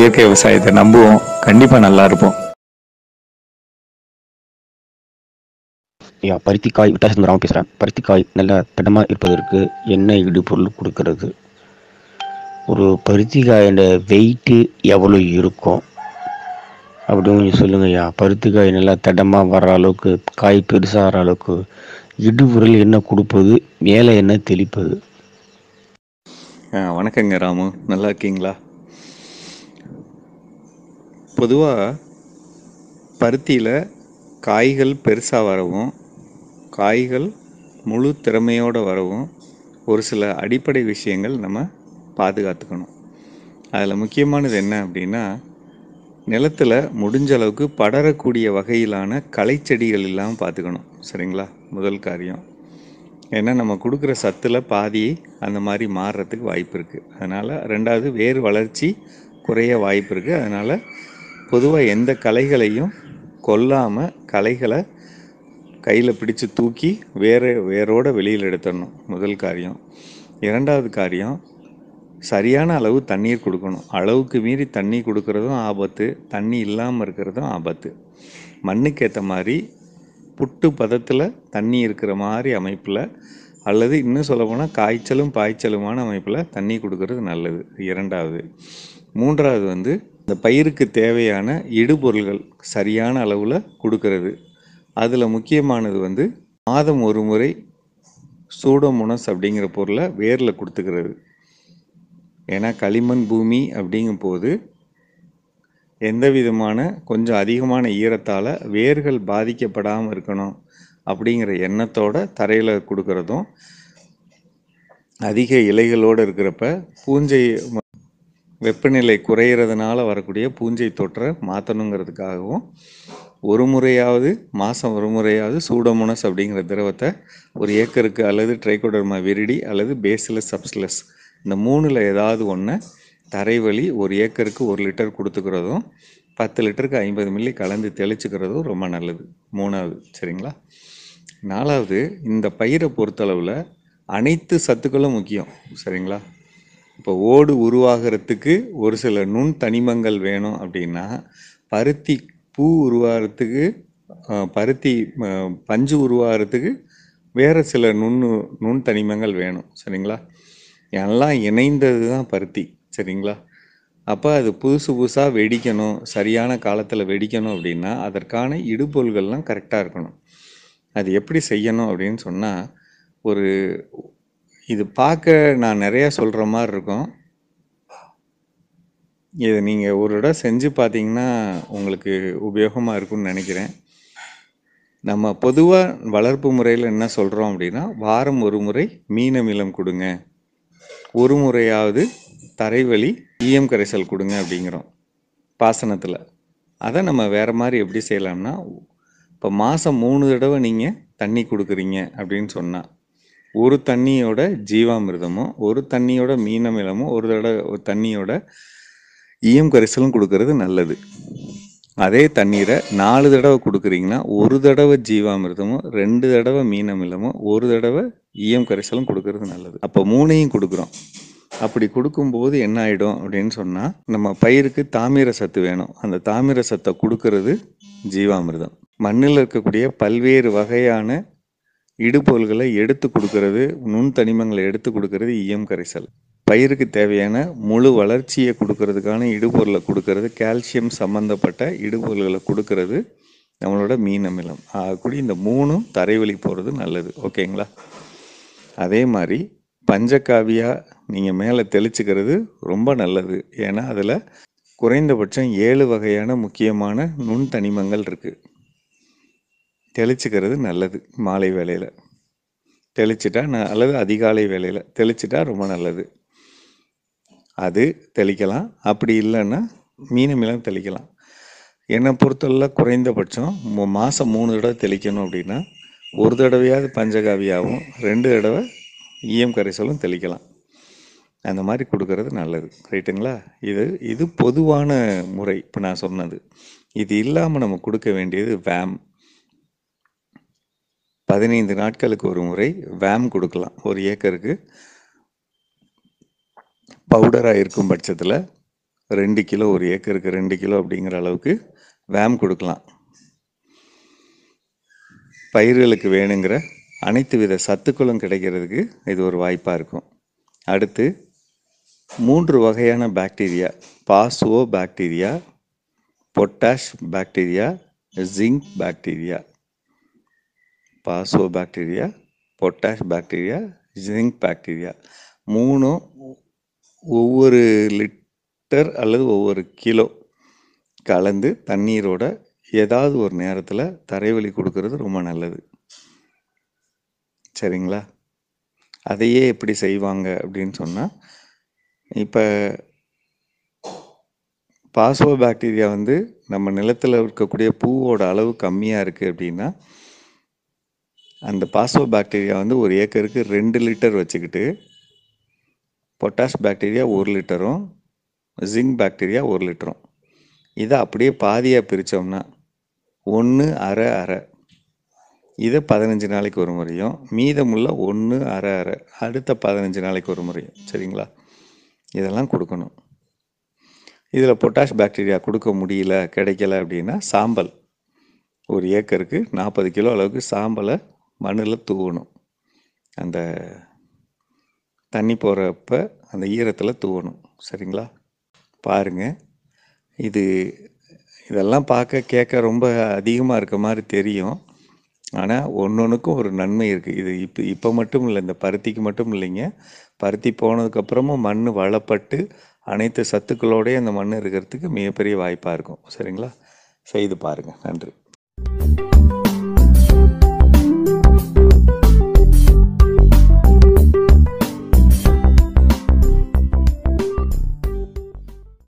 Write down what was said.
இயற்கை விவசாயத்தை நம்புவோம் கண்டிப்பாக நல்லா இருப்போம் ஐயா பருத்திக்காய் விட்டாசந்தராமன் பேசுகிறேன் பருத்திக்காய் நல்ல திடமாக இருப்பதற்கு என்ன இடுபொருள் கொடுக்கறது ஒரு பருத்திக்காயோட வெயிட்டு எவ்வளோ இருக்கும் அப்படின்னு கொஞ்சம் சொல்லுங்க ஐயா பருத்திக்காய் நல்லா திடமாக வர்ற அளவுக்கு காய் பெருசாகிற அளவுக்கு இடுபொருள் என்ன கொடுப்பது மேலே என்ன தெளிப்பது வணக்கங்க ராமு நல்லா இருக்கீங்களா பொதுவாக பருத்தியில் காய்கள் பெருசாக வரவும் காய்கள் முழு திறமையோடு வரவும் ஒரு சில அடிப்படை விஷயங்கள் நம்ம பாதுகாத்துக்கணும் அதில் முக்கியமானது என்ன அப்படின்னா நிலத்தில் முடிஞ்ச அளவுக்கு படரக்கூடிய வகையிலான களை செடிகள் இல்லாமல் பார்த்துக்கணும் சரிங்களா முதல் காரியம் ஏன்னா நம்ம கொடுக்குற சத்தில் பாதி அந்த மாதிரி மாறுறதுக்கு வாய்ப்பு இருக்குது அதனால் ரெண்டாவது வேர் வளர்ச்சி குறைய வாய்ப்பு இருக்குது அதனால் பொதுவாக எந்த கலைகளையும் கொல்லாமல் கலைகளை கையில் பிடிச்சு தூக்கி வேறு வேரோட வெளியில் எடுத்துடணும் முதல் காரியம் இரண்டாவது காரியம் சரியான அளவு தண்ணீர் கொடுக்கணும் அளவுக்கு மீறி தண்ணி கொடுக்கறதும் ஆபத்து தண்ணி இல்லாமல் இருக்கிறதும் ஆபத்து மண்ணுக்கு ஏற்ற மாதிரி புட்டு பதத்தில் தண்ணி இருக்கிற மாதிரி அமைப்பில் அல்லது இன்னும் சொல்லப்போனால் காய்ச்சலும் பாய்ச்சலுமான அமைப்பில் தண்ணி கொடுக்கறது நல்லது இரண்டாவது மூன்றாவது வந்து இந்த பயிருக்கு தேவையான இடுபொருள்கள் சரியான அளவில் கொடுக்கறது அதில் முக்கியமானது வந்து மாதம் ஒரு முறை சூடோமோனஸ் அப்படிங்கிற பொருளை வேரில் கொடுத்துக்கிறது ஏன்னா களிமண் பூமி அப்படிங்கும் போது எந்த விதமான கொஞ்சம் அதிகமான ஈரத்தால் வேர்கள் பாதிக்கப்படாமல் இருக்கணும் அப்படிங்கிற எண்ணத்தோட தரையில் கொடுக்குறதும் அதிக இலைகளோடு இருக்கிறப்ப பூஞ்சை வெப்பநிலை குறையிறதுனால வரக்கூடிய பூஞ்சை தொற்றை மாற்றணுங்கிறதுக்காகவும் ஒரு முறையாவது மாதம் ஒரு முறையாவது சூடோமோனஸ் அப்படிங்கிற திரவத்தை ஒரு ஏக்கருக்கு அல்லது ட்ரைகோடர்மா விரிடி அல்லது பேசிலஸ் சப்ஸ்லஸ் இந்த மூணில் ஏதாவது ஒன்று தரைவழி ஒரு ஏக்கருக்கு ஒரு லிட்டர் கொடுத்துக்கிறதும் பத்து லிட்டருக்கு ஐம்பது மில்லி கலந்து தெளிச்சுக்கிறதும் ரொம்ப நல்லது மூணாவது சரிங்களா நாலாவது இந்த பயிரை பொறுத்தளவில் அனைத்து சத்துக்களும் முக்கியம் சரிங்களா இப்போ ஓடு உருவாகிறதுக்கு ஒரு சில நுண் தனிமங்கள் வேணும் அப்படின்னா பருத்தி பூ உருவாகிறதுக்கு பருத்தி பஞ்சு உருவாகிறதுக்கு வேறு சில நுண் நுண் தனிமங்கள் வேணும் சரிங்களா எல்லாம் இணைந்தது தான் பருத்தி சரிங்களா அப்போ அது புதுசு புதுசாக வெடிக்கணும் சரியான காலத்தில் வெடிக்கணும் அப்படின்னா அதற்கான இடுபொல்கள்லாம் கரெக்டாக இருக்கணும் அது எப்படி செய்யணும் அப்படின்னு சொன்னால் ஒரு இது பார்க்க நான் நிறையா சொல்கிற மாதிரி இருக்கும் இது நீங்கள் ஒரு இடம் செஞ்சு பார்த்தீங்கன்னா உங்களுக்கு உபயோகமாக இருக்கும்னு நினைக்கிறேன் நம்ம பொதுவாக வளர்ப்பு முறையில் என்ன சொல்கிறோம் அப்படின்னா வாரம் ஒரு முறை மீன அமிலம் கொடுங்க ஒரு முறையாவது தரைவழி ஈயம் கரைசல் கொடுங்க அப்படிங்கிறோம் பாசனத்தில் அதை நம்ம வேறு மாதிரி எப்படி செய்யலாம்னா இப்போ மாதம் மூணு தடவை நீங்கள் தண்ணி கொடுக்குறீங்க அப்படின்னு சொன்னால் ஒரு தண்ணியோட ஜீவாமிர்தமும் ஒரு தண்ணியோட மீனமிலமும் ஒரு தடவை தண்ணியோட ஈயம் கரிசலும் கொடுக்கறது நல்லது அதே தண்ணீரை நாலு தடவை கொடுக்குறீங்கன்னா ஒரு தடவை ஜீவாமிர்தமும் ரெண்டு தடவை மீனமிலமும் ஒரு தடவை ஈயம் கரிசலும் கொடுக்கறது நல்லது அப்போ மூணையும் கொடுக்குறோம் அப்படி கொடுக்கும்போது என்ன ஆகிடும் அப்படின்னு சொன்னால் நம்ம பயிருக்கு தாமிர சத்து வேணும் அந்த தாமிர சத்தை கொடுக்கறது ஜீவாமிர்தம் மண்ணில் இருக்கக்கூடிய பல்வேறு வகையான இடுபொருள்களை எடுத்து கொடுக்கறது நுண் தனிமங்களை எடுத்து கொடுக்கறது ஈயம் கரைசல் பயிருக்கு தேவையான முழு வளர்ச்சியை கொடுக்கறதுக்கான இடுபொருளை கொடுக்கறது கால்சியம் சம்மந்தப்பட்ட இடுபொருள்களை கொடுக்கறது நம்மளோட மீன் அமிலம் ஆகக்கூடிய இந்த மூணும் தரைவழி போகிறது நல்லது ஓகேங்களா அதே மாதிரி பஞ்சக்காவியா நீங்கள் மேலே தெளிச்சுக்கிறது ரொம்ப நல்லது ஏன்னா அதில் குறைந்தபட்சம் ஏழு வகையான முக்கியமான நுண் தனிமங்கள் இருக்குது தெளிச்சுக்கிறது நல்லது மாலை வேலையில் தெளிச்சிட்டா நான் அல்லது அதிகாலை வேலையில் தெளிச்சிட்டா ரொம்ப நல்லது அது தெளிக்கலாம் அப்படி இல்லைன்னா மீளம் தெளிக்கலாம் என்னை பொறுத்தவரை குறைந்தபட்சம் மாதம் மூணு தடவை தெளிக்கணும் அப்படின்னா ஒரு தடவையாவது பஞ்சகாவியாகவும் ரெண்டு தடவை ஈயம் கரைசலும் தெளிக்கலாம் அந்த மாதிரி கொடுக்கறது நல்லது ரைட்டுங்களா இது இது பொதுவான முறை இப்போ நான் சொன்னது இது இல்லாமல் நம்ம கொடுக்க வேண்டியது வேம் பதினைந்து நாட்களுக்கு ஒரு முறை வேம் கொடுக்கலாம் ஒரு ஏக்கருக்கு பவுடராக இருக்கும் பட்சத்தில் ரெண்டு கிலோ ஒரு ஏக்கருக்கு ரெண்டு கிலோ அப்படிங்கிற அளவுக்கு வேம் கொடுக்கலாம் பயிர்களுக்கு வேணுங்கிற அனைத்து வித சத்துக்களும் கிடைக்கிறதுக்கு இது ஒரு வாய்ப்பாக இருக்கும் அடுத்து மூன்று வகையான bacteria phospho bacteria potash bacteria zinc bacteria phospho bacteria potash bacteria zinc bacteria மூணும் ஒவ்வொரு லிட்டர் அல்லது ஒவ்வொரு கிலோ கலந்து தண்ணீரோட ஏதாவது ஒரு நேரத்தில் தரைவலி கொடுக்கறது ரொம்ப நல்லது சரிங்களா அதையே எப்படி செய்வாங்க அப்படின்னு சொன்னால் இப்போ பாஸ்வோ பாக்டீரியா வந்து நம்ம நிலத்தில் இருக்கக்கூடிய பூவோட அளவு கம்மியாக இருக்குது அப்படின்னா அந்த பாசோ பாக்டீரியா வந்து ஒரு ஏக்கருக்கு ரெண்டு லிட்டர் வச்சுக்கிட்டு பொட்டாஷ் பாக்டீரியா ஒரு லிட்டரும் ஜிங்க் பாக்டீரியா ஒரு லிட்டரும் இதை அப்படியே பாதியாக பிரித்தோம்னா ஒன்று அரை அரை இதை பதினஞ்சு நாளைக்கு ஒரு முறையும் மீதமுள்ள ஒன்று அரை அரை அடுத்த பதினஞ்சு நாளைக்கு ஒரு முறையும் சரிங்களா இதெல்லாம் கொடுக்கணும் இதில் பொட்டாஷ் பாக்டீரியா கொடுக்க முடியல கிடைக்கல அப்படின்னா சாம்பல் ஒரு ஏக்கருக்கு நாற்பது கிலோ அளவுக்கு சாம்பலை மண்ணில் தூவணும் அந்த தண்ணி போகிறப்ப அந்த ஈரத்தில் தூவணும் சரிங்களா பாருங்கள் இது இதெல்லாம் பார்க்க கேட்க ரொம்ப அதிகமாக இருக்க மாதிரி தெரியும் ஆனால் ஒன்று ஒன்றுக்கும் ஒரு நன்மை இருக்குது இது இப்போ இப்போ மட்டும் இல்லை இந்த பருத்திக்கு மட்டும் இல்லைங்க பருத்தி போனதுக்கப்புறமும் மண் வளப்பட்டு அனைத்து சத்துக்களோடையும் அந்த மண் இருக்கிறதுக்கு மிகப்பெரிய வாய்ப்பாக இருக்கும் சரிங்களா செய்து பாருங்கள் நன்றி